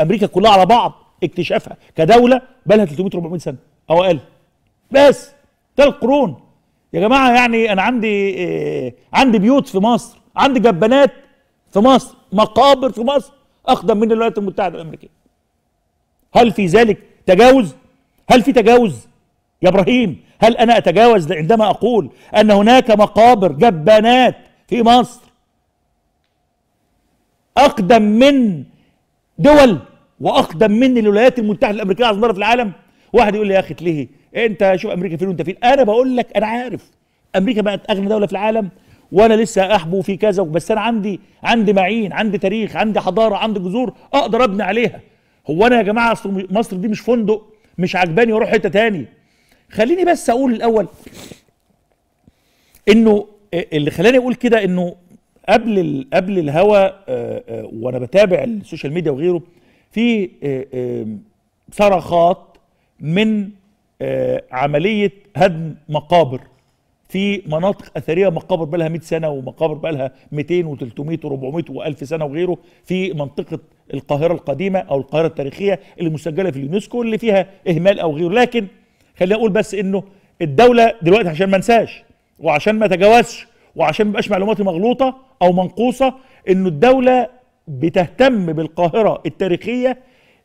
امريكا كلها على بعض اكتشافها كدوله بقى لها 300 400 سنه او اقل بس ثلاث قرون يا جماعه يعني انا عندي إيه عندي بيوت في مصر عندي جبانات في مصر مقابر في مصر اقدم من الولايات المتحده الامريكيه هل في ذلك تجاوز هل في تجاوز يا ابراهيم هل انا اتجاوز عندما اقول ان هناك مقابر جبانات في مصر اقدم من دول واقدم مني الولايات المتحده الامريكيه اعظم في العالم واحد يقول لي يا اخي ليه انت شوف امريكا فين وانت فين انا بقول لك انا عارف امريكا بقت اغنى دوله في العالم وانا لسه احبو في كذا بس انا عندي عندي معين عندي تاريخ عندي حضاره عندي جذور اقدر ابني عليها هو انا يا جماعه اصل مصر دي مش فندق مش عجباني واروح حته تاني خليني بس اقول الاول انه اللي خلاني اقول كده انه قبل قبل الهوا آه، آه، وانا بتابع السوشيال ميديا وغيره في آه، آه، صرخات من آه، عملية هدم مقابر في مناطق اثريه مقابر بقى لها 100 سنه ومقابر بقى لها 200 و300 و400 و1000 سنه وغيره في منطقه القاهره القديمه او القاهره التاريخيه اللي مسجله في اليونسكو اللي فيها اهمال او غيره لكن خليني اقول بس انه الدوله دلوقتي عشان ما انساش وعشان ما تجاوزش وعشان ما يبقاش معلوماتي مغلوطه او منقوصه انه الدوله بتهتم بالقاهرة التاريخية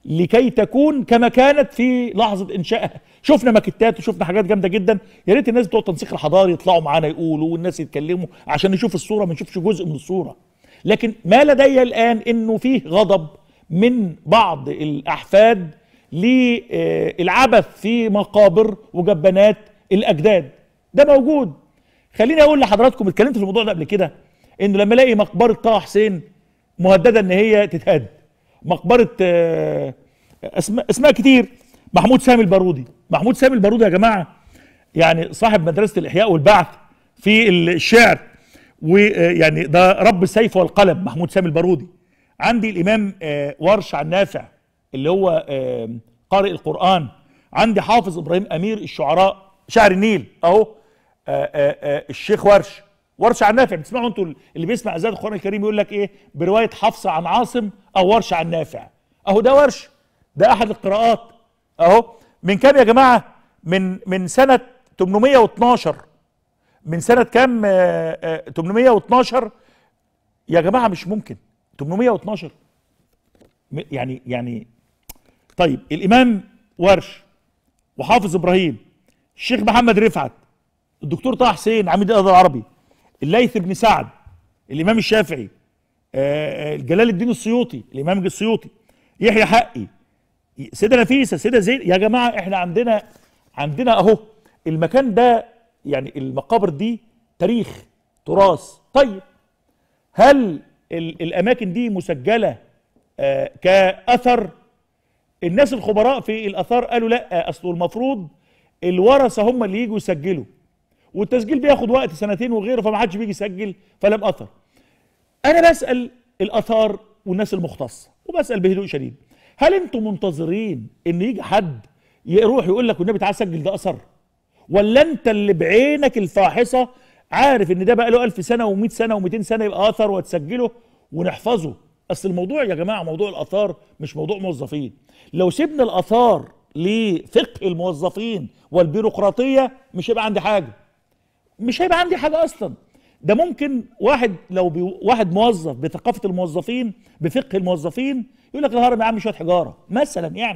لكي تكون كما كانت في لحظة إنشائها شفنا مكتات وشفنا حاجات جامدة جدا يا ريت الناس بتوع التنسيق الحضاري يطلعوا معانا يقولوا والناس يتكلموا عشان نشوف الصورة ما نشوفش جزء من الصورة لكن ما لدي الآن إنه فيه غضب من بعض الأحفاد للعبث في مقابر وجبانات الأجداد ده موجود خليني أقول لحضراتكم اتكلمت في الموضوع ده قبل كده إنه لما ألاقي مقبرة طه حسين مهدده ان هي تتهد مقبره آه، اسماء اسماء كتير محمود سامي البارودي محمود سامي البارودي يا جماعه يعني صاحب مدرسه الاحياء والبعث في الشعر ويعني ده رب السيف والقلم محمود سامي البارودي عندي الامام آه، ورش النافع اللي هو آه، قارئ القران عندي حافظ ابراهيم امير الشعراء شعر النيل اهو الشيخ ورش ورش عن نافع بتسمعوا انتوا اللي بيسمع اذاعه القران الكريم يقول لك ايه بروايه حفصه عن عاصم او ورش عن نافع اهو ده ورش ده احد القراءات اهو من كام يا جماعه من من سنه 812 من سنه كام 812 آه، آه، يا جماعه مش ممكن 812 يعني يعني طيب الامام ورش وحافظ ابراهيم الشيخ محمد رفعت الدكتور طه حسين عميد الاداره العربي الليث بن سعد الامام الشافعي آه، آه، جلال الدين السيوطي الامام السيوطي يحيى حقي سيده نفيسه سيده زين يا جماعه احنا عندنا عندنا اهو المكان ده يعني المقابر دي تاريخ تراث طيب هل الاماكن دي مسجله آه، كاثر الناس الخبراء في الاثار قالوا لا اصل المفروض الورثه هم اللي يجوا يسجلوا والتسجيل بياخد وقت سنتين وغيره فما حدش بيجي يسجل فلم اثر انا بسال الاثار والناس المختصه وبسال بهدوء شديد هل انتم منتظرين ان يجي حد يروح يقول لك والنبي تعالى سجل ده اثر ولا انت اللي بعينك الفاحصه عارف ان ده بقى له 1000 سنه و100 سنه و200 سنه يبقى اثر وتسجله ونحفظه اصل الموضوع يا جماعه موضوع الاثار مش موضوع موظفين لو سيبنا الاثار لفقه الموظفين والبيروقراطيه مش هيبقى عندي حاجه مش هيبقى عندي حاجه اصلا ده ممكن واحد لو بي واحد موظف بثقافه الموظفين بفقه الموظفين يقول لك الهرم يا عم شويه حجاره مثلا يعني